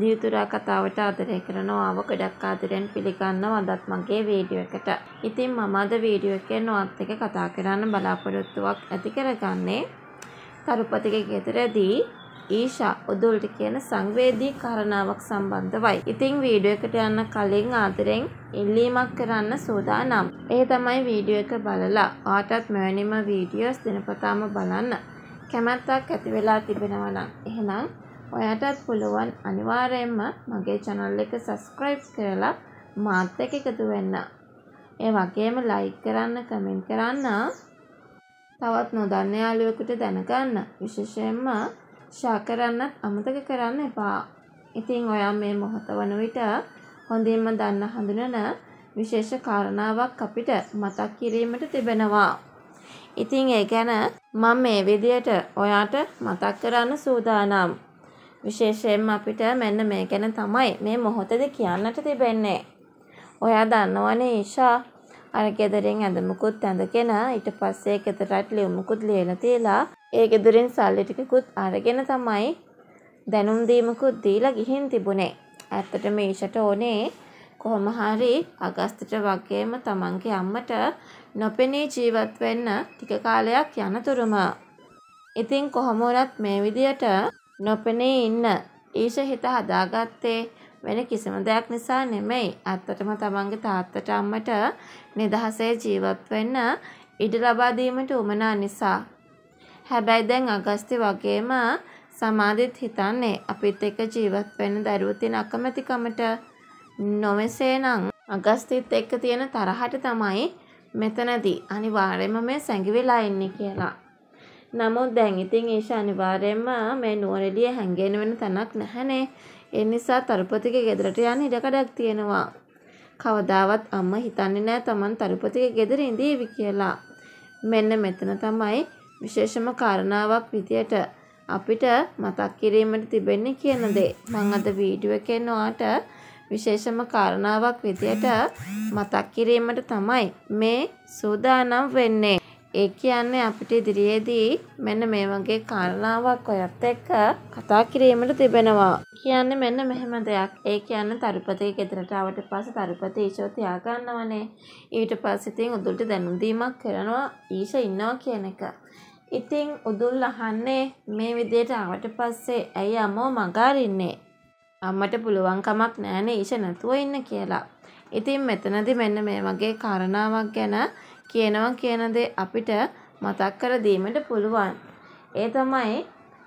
දියුතුරා කතාවට ආදරය කරනවා ගොඩක් ආදරෙන් පිළිගන්නවා අදත් මගේ වීඩියෝ එකට. ඉතින් මම අද වීඩියෝ එකේ නොත් එක කතා කරන්න බලාපොරොත්තුවක් ඇති කරගන්නේ තරුපතිගේ ගෙදරදී ඊෂා උදුල්ට කියන සංවේදී කාරණාවක් සම්බන්ධවයි. ඉතින් වීඩියෝ එකට යන්න කලින් ආදරෙන් ඉල්ලීමක් කරන්න සූදානම්. ඒ තමයි වීඩියෝ එක බලලා ආටත් මෙවැනිම වීඩියෝස් දිනපතාම බලන්න කැමැත්තක් ඇති වෙලා තිබෙනවා නම් එහෙනම් ඔයාටත් පුළුවන් අනිවාර්යයෙන්ම මගේ channel එක subscribe කරලා මාත් එක්ක එකතු වෙන්න. ඒ වගේම like කරන්න, comment කරන්න, තවත් නොදන්න යාළුවෙකුට දැනගන්න. විශේෂයෙන්ම share කරන්නත් අමතක කරන්න එපා. ඉතින් ඔයා මේ මොහොත වන විට හොඳින්ම දන්න හඳුනන විශේෂ කාරණාවක් අපිට මතක් කිරීමට තිබෙනවා. ඉතින් ඒ ගැන මම මේ විදියට ඔයාට මතක් කරන්න සූදානම්. විශේෂයෙන්ම අපිට මෙන්න මේ ගැන තමයි මේ මොහොතේ කියන්නට තිබෙන්නේ. ඔයා දන්නවනේ ඊෂා අර ගෙදරින් ඇඳමුකුත් ඇඳගෙන ඊට පස්සේ ගෙදරට ලියුමුකුත් ලියලා තියලා ඒ ගෙදරින් සල්ලි ටිකකුත් අරගෙන තමයි දැනුම් දීමකුත් දීලා ගිහින් තිබුණේ. ඇත්තට මේෂට ඕනේ කොහොම හරි අගස්තුට වගේම තමන්ගේ අම්මට නොපෙනී ජීවත් වෙන්න ටික කාලයක් යනතුරුම. ඉතින් කොහොම වුණත් මේ විදියට නොපෙනී ඉන්න ඊෂ හිත හදාගත්තේ වෙන කිසිම දෙයක් නිසා නෙමෙයි. ඇත්තටම තමන්ගේ තාත්තට අම්මට නිදහසේ ජීවත් වෙන්න ඉඩ ලබා දීමට උමනා නිසා. හැබැයි දැන් අගස්ති වගේම සමාධිත් හිතන්නේ අපිත් එක්ක ජීවත් වෙන්න දරුවෝ තියෙන අකමැතිකමට නොමෙසේනම් අගස්තිත් එක්ක තියෙන තරහට තමයි මෙතනදී අනිවාර්යයෙන්ම මේ සැඟවිලා ඉන්නේ කියලා. නමුත් දැන් ඉතින් ඊෂ අනිවාර්යයෙන්ම මේ නුවරඑළිය හැංගෙන වෙන තැනක් නැහැනේ. ඒ නිසා තරුපතිගේ ගෙදරට යන්න ඉඩකඩක් තියෙනවා. කවදාවත් අම්මා හිතන්නේ නෑ Taman තරුපතිගේ ගෙදර ඉඳීවි කියලා. මෙන්න මෙතන තමයි විශේෂම කාරණාවක් විදියට අපිට මතක් කිරීමට තිබෙන්නේ කියන දේ. මම අද වීඩියෝ එකෙන් ඔයාට විශේෂම කාරණාවක් විදියට මතක් කිරීමට තමයි මේ සූදානම් වෙන්නේ. ඒ කියන්නේ අපිට ඉදිරියේදී මෙන්න මේ වගේ කාරණාවක් ඔයත් එක්ක කතා කිරීමට තිබෙනවා. කියන්නේ මෙන්න මෙහෙම දෙයක්. ඒ කියන්නේ තරුපතේ ගෙදරට ආවට පස්සේ තරුපතේ ඊෂෝ තියාගන්නවනේ. ඊට පස්සේ ඉතින් උදුල්ට දැනුම් දීමක් කරනවා ඊෂ ඉන්නවා කියන එක. ඉතින් උදුල් අහන්නේ මේ විදියට ආවට පස්සේ ඇයි අම්මෝ මගාරින්නේ? අම්මට පුළුවන් කමක් නෑනේ ඊෂ නැතුව ඉන්න කියලා. ඉතින් මෙතනදි මෙන්න මේ වගේ කාරණාවක් ගැන කියනවා කියන දේ අපිට මතක් කර දීමට පුළුවන්. ඒ තමයි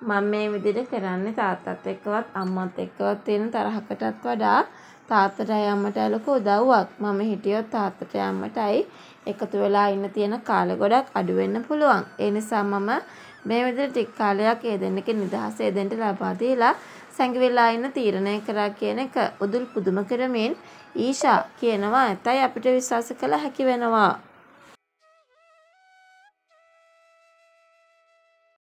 මම මේ විදිහට කරන්නේ තාත්තත් එක්කවත් අම්මත් එක්කවත් තියෙන තරහකටත් වඩා තාත්තටයි අම්මටයි ලොකු උදව්වක්. මම හිටියොත් තාත්තටයි අම්මටයි එකතු වෙලා ඉන්න තියෙන කාලෙ ගොඩක් අඩු වෙන්න පුළුවන්. ඒ නිසා මම මේ විදිහට ටික කාලයක් ඒ දෙන්නක නිදහස ඒ දෙන්නට ලබා දීලා සැඟවිලා ඉන්න තීරණය කරා කියන එක උදුල් පුදුම කරමින් ඊෂා කියනවා ඇතයි අපිට විශ්වාස කළ හැකි වෙනවා.